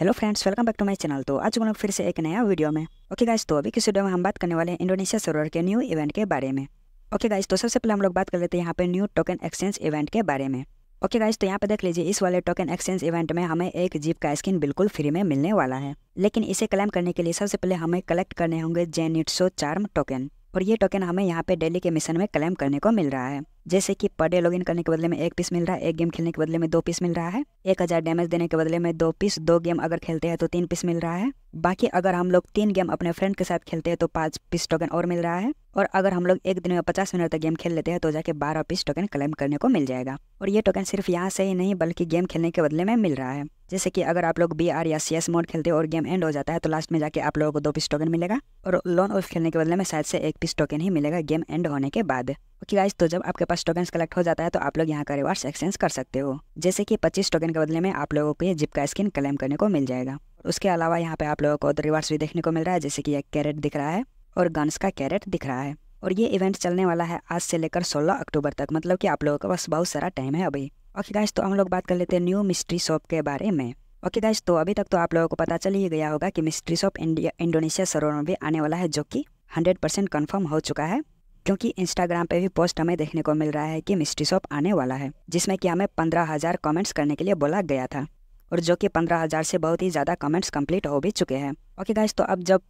hello friends welcome back to my channel तो आज हम लोग फिर से एक नया वीडियो में ओके गाइस तो अभी किस वीडियो में हम बात करने वाले हैं इंडोनेशिया सर्वर के न्यू इवेंट के बारे में ओके गाइस तो सबसे पहले हम लोग बात कर लेते हैं यहाँ पे न्यू टोकन एक्सचेंज इवेंट के बारे में ओके गाइस तो यहाँ पे देख लीजिए इस वाले टोकन एक्सचेंज इवेंट में हमें एक जीप का स्किन बिल्कुल फ्री में मिलने वाला है लेकिन इसे क्लेम करने के लिए सबसे पहले हमें कलेक्ट करने होंगे जेनिट्सो चार्म टोकन और ये टोकन हमें यहाँ पे डेली के मिशन में क्लेम करने को मिल रहा है जैसे कि पर डे लॉगिन करने के बदले में एक पीस मिल रहा है एक गेम खेलने के बदले में दो पीस मिल रहा है एक हज़ार डैमेज देने के बदले में दो पीस दो गेम अगर खेलते हैं तो तीन पीस मिल रहा है बाकी अगर हम लोग तीन गेम अपने फ्रेंड के साथ खेलते हैं तो पांच पीस टोकन और मिल रहा है और अगर हम लोग एक दिन में पचास मिनट तक गेम खेल लेते हैं तो जाके बारह पीस टोकन क्लेम करने को मिल जाएगा और ये टोकन सिर्फ यहाँ से ही नहीं बल्कि गेम खेलने के बदले में मिल रहा है जैसे कि अगर आप लोग बी आर या सी एस मोड खेलते हैं और गेम एंड हो जाता है तो लास्ट में जाके आप लोगों को दो पीस टोकन मिलेगा और लोन ऑफ खेलने के बदले में शायद से एक पीस टोकन ही मिलेगा गेम एंड होने के बाद ओके गाइस तो जब आपके पास टोकन कलेक्ट हो जाता है तो आप लोग यहाँ का रिवार्ड्स एक्सचेंज कर सकते हो जैसे कि 25 टोकन के बदले में आप लोगों को ये जिप का स्किन क्लेम करने को मिल जाएगा उसके अलावा यहाँ पे आप लोगों को तो रिवार्ड्स भी देखने को मिल रहा है जैसे कि एक कैरेट दिख रहा है और गन्स का कैरेट दिख रहा है और ये इवेंट चलने वाला है आज से लेकर सोलह अक्टूबर तक मतलब की आप लोगों का बस बहुत सारा टाइम है अभी ओके गाइस तो हम लोग बात कर लेते हैं न्यू मिस्ट्री शॉप के बारे में ओके गाइस तो अभी तक तो आप लोगों को पता चल ही गया होगा की मिस्ट्री शॉप इंडिया इंडोनेशिया सरोवर में भी आने वाला है जो की हंड्रेड परसेंट कन्फर्म हो चुका है क्योंकि इंस्टाग्राम पे भी पोस्ट हमें देखने को मिल रहा है कि मिस्ट्री शॉप आने वाला है जिसमें कि हमें पंद्रह हज़ार कमेंट्स करने के लिए बोला गया था और जो कि पंद्रह हज़ार से बहुत ही ज़्यादा कमेंट्स कंप्लीट हो भी चुके हैं ओके गाइज तो अब जब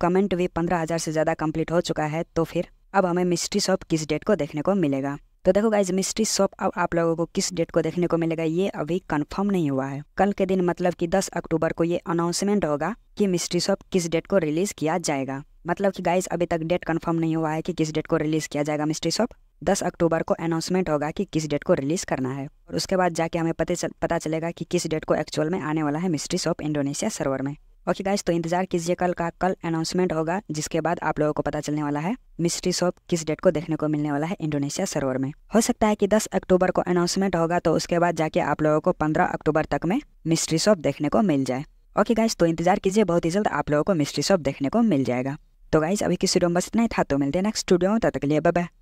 कमेंट भी पंद्रह हज़ार से ज़्यादा कम्प्लीट हो चुका है तो फिर अब हमें मिस्ट्री शॉप किस डेट को देखने को मिलेगा तो देखो गाइज मिस्ट्री शॉप अब आप लोगों को किस डेट को देखने को मिलेगा ये अभी कंफर्म नहीं हुआ है कल के दिन मतलब कि दस अक्टूबर को ये अनाउंसमेंट होगा कि मिस्ट्री शॉप किस डेट को रिलीज किया जाएगा मतलब कि गाइस अभी तक डेट कंफर्म नहीं हुआ है कि किस डेट को रिलीज़ किया जाएगा मिस्ट्री शॉप दस अक्टूबर को अनाउंसमेंट होगा कि किस डेट को रिलीज़ करना है और उसके बाद जाके हमें पते चल, पता चलेगा कि किस डेट को एक्चुअल में आने वाला है मिस्ट्री शॉप इंडोनेशिया सर्वर में ओके गाइस तो इंतजार कीजिए कल का कल अनाउंसमेंट होगा जिसके बाद आप लोगों को पता चलने वाला है मिस्ट्री शॉप किस डेट को देखने को मिलने वाला है इंडोनेशिया सर्वर में हो सकता है कि 10 अक्टूबर को अनाउंसमेंट होगा तो उसके बाद जाके आप लोगों को 15 अक्टूबर तक में मिस्ट्री शॉप देखने को मिल जाए ओके गाइस तो इंतजार कीजिए बहुत ही जल्द आप लोगों को मिस्ट्री शॉप देखने को मिल जाएगा तो गाइज अभी किसी वीडियो बस इतना ही था तो मिलते हैं नेक्स्ट वीडियो में तब तक के लिए बाय